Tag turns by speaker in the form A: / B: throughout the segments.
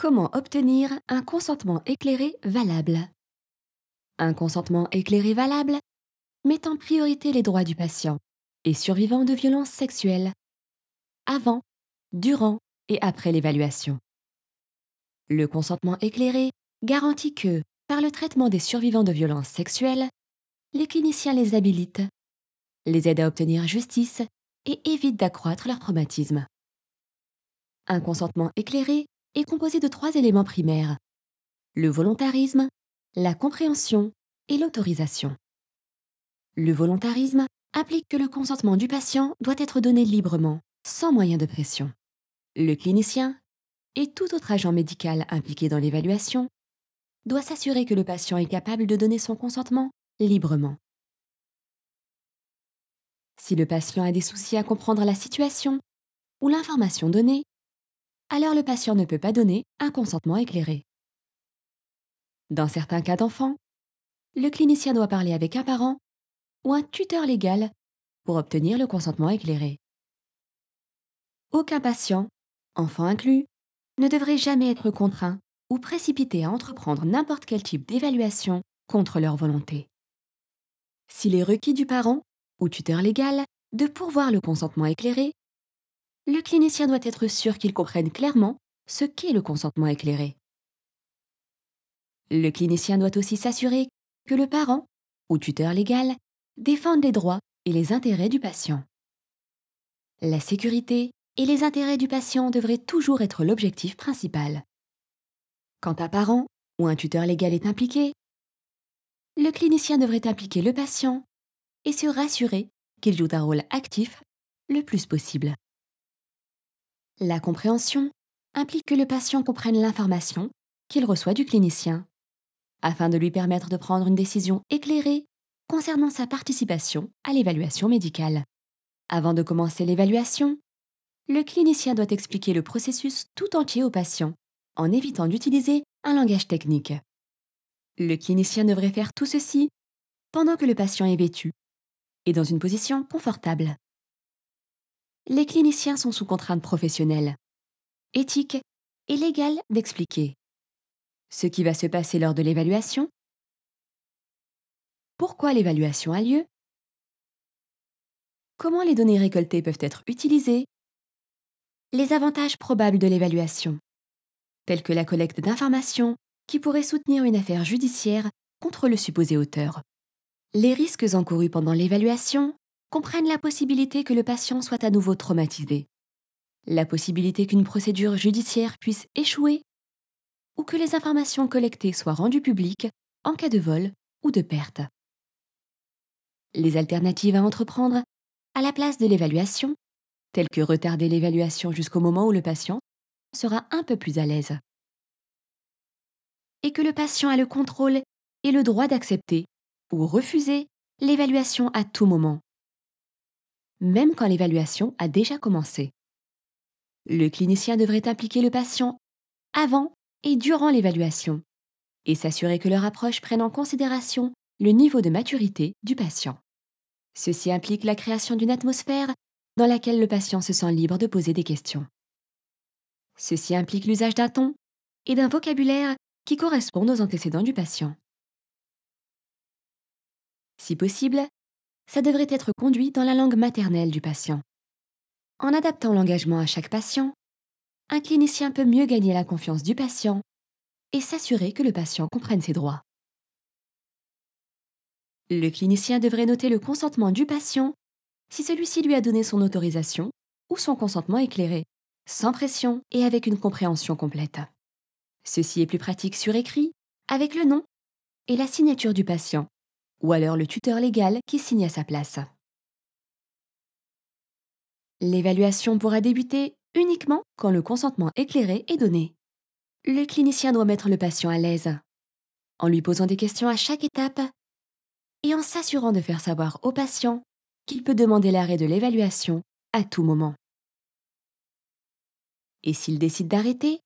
A: Comment obtenir un consentement éclairé valable Un consentement éclairé valable met en priorité les droits du patient et survivant de violences sexuelles, avant, durant et après l'évaluation. Le consentement éclairé garantit que, par le traitement des survivants de violences sexuelles, les cliniciens les habilitent, les aident à obtenir justice et évitent d'accroître leur traumatisme. Un consentement éclairé est composé de trois éléments primaires. Le volontarisme, la compréhension et l'autorisation. Le volontarisme implique que le consentement du patient doit être donné librement, sans moyen de pression. Le clinicien et tout autre agent médical impliqué dans l'évaluation doit s'assurer que le patient est capable de donner son consentement librement. Si le patient a des soucis à comprendre la situation ou l'information donnée, alors le patient ne peut pas donner un consentement éclairé. Dans certains cas d'enfants, le clinicien doit parler avec un parent ou un tuteur légal pour obtenir le consentement éclairé. Aucun patient, enfant inclus, ne devrait jamais être contraint ou précipité à entreprendre n'importe quel type d'évaluation contre leur volonté. S'il est requis du parent ou tuteur légal de pourvoir le consentement éclairé le clinicien doit être sûr qu'il comprenne clairement ce qu'est le consentement éclairé. Le clinicien doit aussi s'assurer que le parent, ou tuteur légal, défende les droits et les intérêts du patient. La sécurité et les intérêts du patient devraient toujours être l'objectif principal. Quand un parent ou un tuteur légal est impliqué, le clinicien devrait impliquer le patient et se rassurer qu'il joue un rôle actif le plus possible. La compréhension implique que le patient comprenne l'information qu'il reçoit du clinicien, afin de lui permettre de prendre une décision éclairée concernant sa participation à l'évaluation médicale. Avant de commencer l'évaluation, le clinicien doit expliquer le processus tout entier au patient, en évitant d'utiliser un langage technique. Le clinicien devrait faire tout ceci pendant que le patient est vêtu et dans une position confortable les cliniciens sont sous contrainte professionnelle, éthique et légale d'expliquer ce qui va se passer lors de l'évaluation, pourquoi l'évaluation a lieu, comment les données récoltées peuvent être utilisées, les avantages probables de l'évaluation, tels que la collecte d'informations qui pourraient soutenir une affaire judiciaire contre le supposé auteur, les risques encourus pendant l'évaluation comprennent la possibilité que le patient soit à nouveau traumatisé, la possibilité qu'une procédure judiciaire puisse échouer ou que les informations collectées soient rendues publiques en cas de vol ou de perte. Les alternatives à entreprendre, à la place de l'évaluation, telles que retarder l'évaluation jusqu'au moment où le patient sera un peu plus à l'aise. Et que le patient a le contrôle et le droit d'accepter ou refuser l'évaluation à tout moment, même quand l'évaluation a déjà commencé. Le clinicien devrait impliquer le patient avant et durant l'évaluation et s'assurer que leur approche prenne en considération le niveau de maturité du patient. Ceci implique la création d'une atmosphère dans laquelle le patient se sent libre de poser des questions. Ceci implique l'usage d'un ton et d'un vocabulaire qui correspondent aux antécédents du patient. Si possible, ça devrait être conduit dans la langue maternelle du patient. En adaptant l'engagement à chaque patient, un clinicien peut mieux gagner la confiance du patient et s'assurer que le patient comprenne ses droits. Le clinicien devrait noter le consentement du patient si celui-ci lui a donné son autorisation ou son consentement éclairé, sans pression et avec une compréhension complète. Ceci est plus pratique sur écrit, avec le nom et la signature du patient, ou alors le tuteur légal qui signe à sa place. L'évaluation pourra débuter uniquement quand le consentement éclairé est donné. Le clinicien doit mettre le patient à l'aise, en lui posant des questions à chaque étape et en s'assurant de faire savoir au patient qu'il peut demander l'arrêt de l'évaluation à tout moment. Et s'il décide d'arrêter,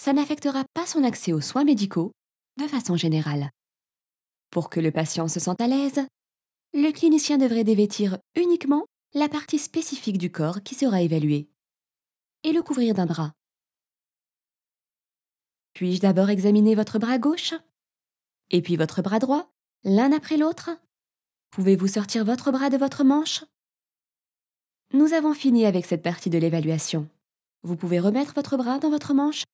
A: ça n'affectera pas son accès aux soins médicaux de façon générale. Pour que le patient se sente à l'aise, le clinicien devrait dévêtir uniquement la partie spécifique du corps qui sera évaluée et le couvrir d'un drap. Puis-je d'abord examiner votre bras gauche et puis votre bras droit, l'un après l'autre Pouvez-vous sortir votre bras de votre manche Nous avons fini avec cette partie de l'évaluation. Vous pouvez remettre votre bras dans votre manche,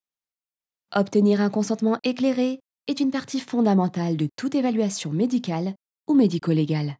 A: obtenir un consentement éclairé est une partie fondamentale de toute évaluation médicale ou médico-légale.